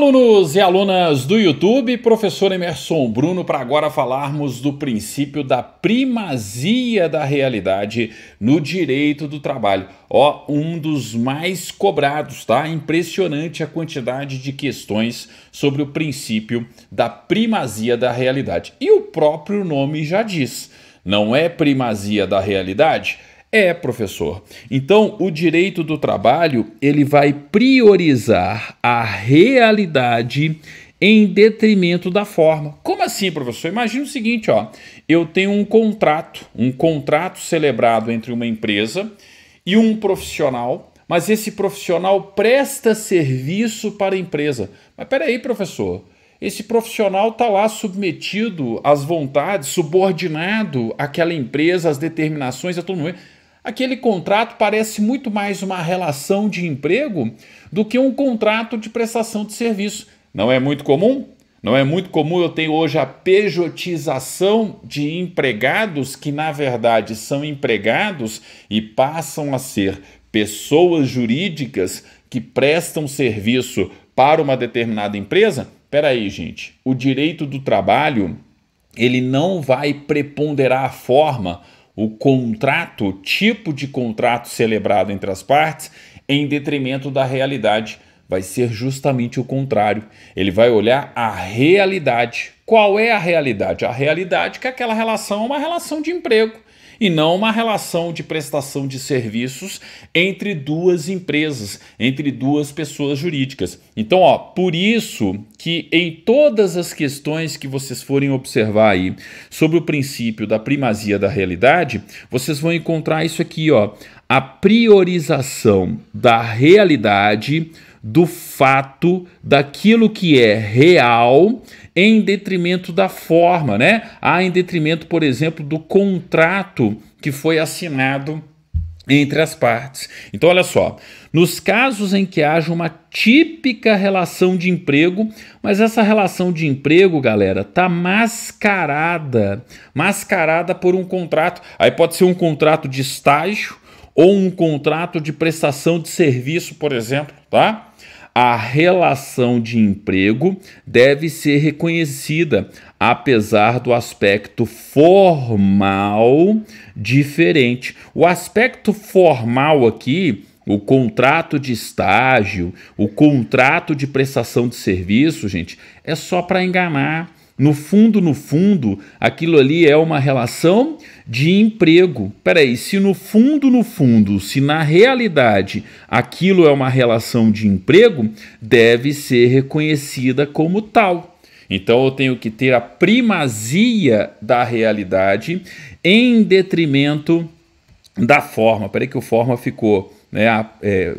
Alunos e alunas do YouTube, professor Emerson Bruno, para agora falarmos do princípio da primazia da realidade no direito do trabalho. Ó, um dos mais cobrados, tá? Impressionante a quantidade de questões sobre o princípio da primazia da realidade. E o próprio nome já diz, não é primazia da realidade? É, professor. Então, o direito do trabalho, ele vai priorizar a realidade em detrimento da forma. Como assim, professor? Imagina o seguinte, ó. Eu tenho um contrato, um contrato celebrado entre uma empresa e um profissional, mas esse profissional presta serviço para a empresa. Mas peraí, professor, esse profissional está lá submetido às vontades, subordinado àquela empresa, às determinações, a todo mundo aquele contrato parece muito mais uma relação de emprego do que um contrato de prestação de serviço. Não é muito comum? Não é muito comum eu tenho hoje a pejotização de empregados que, na verdade, são empregados e passam a ser pessoas jurídicas que prestam serviço para uma determinada empresa? Peraí, gente, o direito do trabalho ele não vai preponderar a forma o contrato, o tipo de contrato celebrado entre as partes, em detrimento da realidade. Vai ser justamente o contrário. Ele vai olhar a realidade. Qual é a realidade? A realidade é que aquela relação é uma relação de emprego e não uma relação de prestação de serviços entre duas empresas, entre duas pessoas jurídicas. Então, ó, por isso que em todas as questões que vocês forem observar aí sobre o princípio da primazia da realidade, vocês vão encontrar isso aqui, ó, a priorização da realidade do fato, daquilo que é real, em detrimento da forma, né? A ah, em detrimento, por exemplo, do contrato que foi assinado entre as partes. Então, olha só, nos casos em que haja uma típica relação de emprego, mas essa relação de emprego, galera, tá mascarada, mascarada por um contrato. Aí pode ser um contrato de estágio, ou um contrato de prestação de serviço, por exemplo, tá? A relação de emprego deve ser reconhecida, apesar do aspecto formal diferente. O aspecto formal aqui, o contrato de estágio, o contrato de prestação de serviço, gente, é só para enganar no fundo, no fundo, aquilo ali é uma relação de emprego. Peraí, se no fundo, no fundo, se na realidade aquilo é uma relação de emprego, deve ser reconhecida como tal. Então eu tenho que ter a primazia da realidade em detrimento da forma. Peraí que o forma ficou, né? A, é,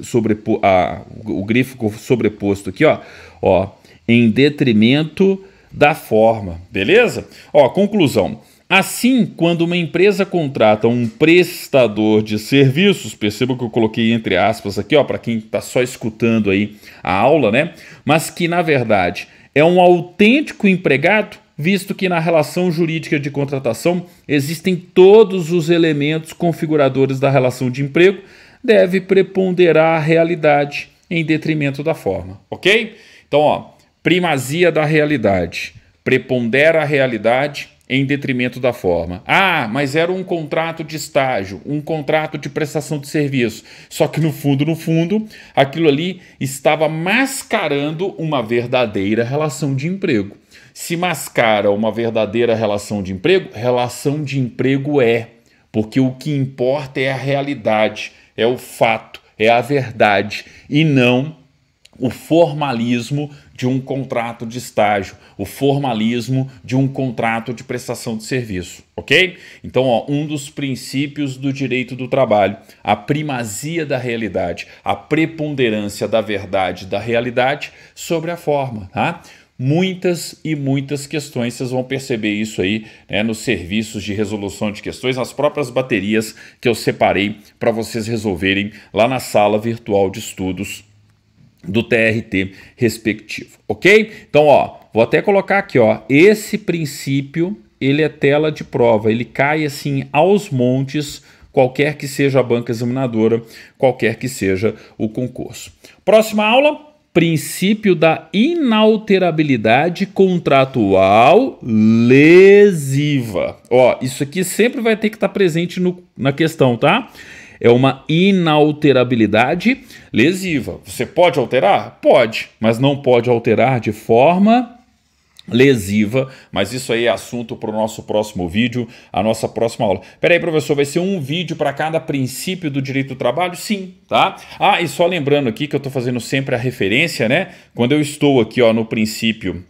sobrepo a, o grifo sobreposto aqui, ó, ó, em detrimento da forma, beleza? Ó, conclusão. Assim, quando uma empresa contrata um prestador de serviços, perceba que eu coloquei entre aspas aqui, ó, para quem está só escutando aí a aula, né? Mas que na verdade é um autêntico empregado, visto que na relação jurídica de contratação existem todos os elementos configuradores da relação de emprego, deve preponderar a realidade em detrimento da forma, ok? Então, ó, Primazia da realidade. Prepondera a realidade em detrimento da forma. Ah, mas era um contrato de estágio, um contrato de prestação de serviço. Só que no fundo, no fundo, aquilo ali estava mascarando uma verdadeira relação de emprego. Se mascara uma verdadeira relação de emprego, relação de emprego é, porque o que importa é a realidade, é o fato, é a verdade e não o formalismo de um contrato de estágio, o formalismo de um contrato de prestação de serviço, ok? Então, ó, um dos princípios do direito do trabalho, a primazia da realidade, a preponderância da verdade da realidade sobre a forma, tá? muitas e muitas questões. Vocês vão perceber isso aí né, nos serviços de resolução de questões, nas próprias baterias que eu separei para vocês resolverem lá na sala virtual de estudos do TRT respectivo, ok? Então, ó, vou até colocar aqui, ó, esse princípio ele é tela de prova, ele cai assim aos montes, qualquer que seja a banca examinadora, qualquer que seja o concurso. Próxima aula, princípio da inalterabilidade contratual lesiva. Ó, isso aqui sempre vai ter que estar tá presente no, na questão, tá? é uma inalterabilidade lesiva. Você pode alterar? Pode, mas não pode alterar de forma lesiva, mas isso aí é assunto para o nosso próximo vídeo, a nossa próxima aula. Peraí, professor, vai ser um vídeo para cada princípio do direito do trabalho? Sim, tá? Ah, e só lembrando aqui que eu estou fazendo sempre a referência, né? Quando eu estou aqui ó, no princípio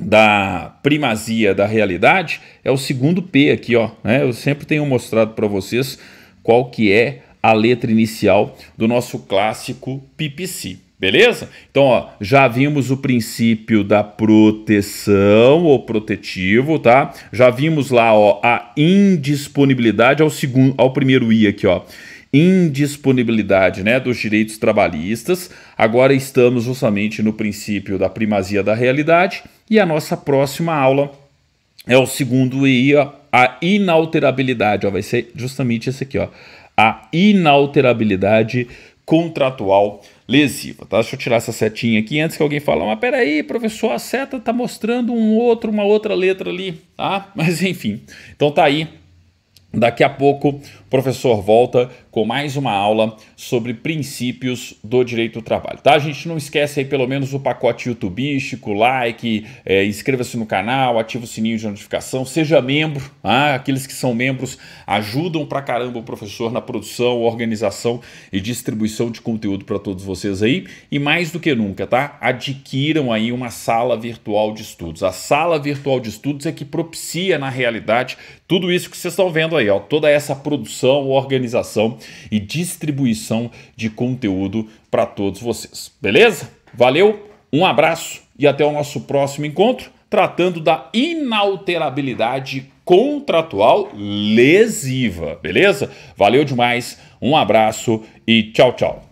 da primazia da realidade, é o segundo P aqui, ó. Né? Eu sempre tenho mostrado para vocês qual que é a letra inicial do nosso clássico PPC. Beleza? Então, ó, já vimos o princípio da proteção ou protetivo, tá? Já vimos lá, ó, a indisponibilidade ao segundo, ao primeiro i aqui, ó. Indisponibilidade, né, dos direitos trabalhistas. Agora estamos justamente no princípio da primazia da realidade e a nossa próxima aula é o segundo i, ó, a inalterabilidade, ó, vai ser justamente esse aqui, ó, a inalterabilidade contratual lesiva, tá? Deixa eu tirar essa setinha aqui antes que alguém fale, mas peraí, professor, a seta tá mostrando um outro, uma outra letra ali, tá? Mas enfim, então tá aí Daqui a pouco, o professor volta com mais uma aula sobre princípios do direito do trabalho, tá? A gente não esquece aí pelo menos o pacote youtubístico, like, é, inscreva-se no canal, ativa o sininho de notificação, seja membro, ah, aqueles que são membros ajudam pra caramba o professor na produção, organização e distribuição de conteúdo para todos vocês aí. E mais do que nunca, tá? Adquiram aí uma sala virtual de estudos. A sala virtual de estudos é que propicia, na realidade, tudo isso que vocês estão vendo aí ó, toda essa produção, organização e distribuição de conteúdo para todos vocês. Beleza? Valeu, um abraço e até o nosso próximo encontro tratando da inalterabilidade contratual lesiva, beleza? Valeu demais, um abraço e tchau, tchau.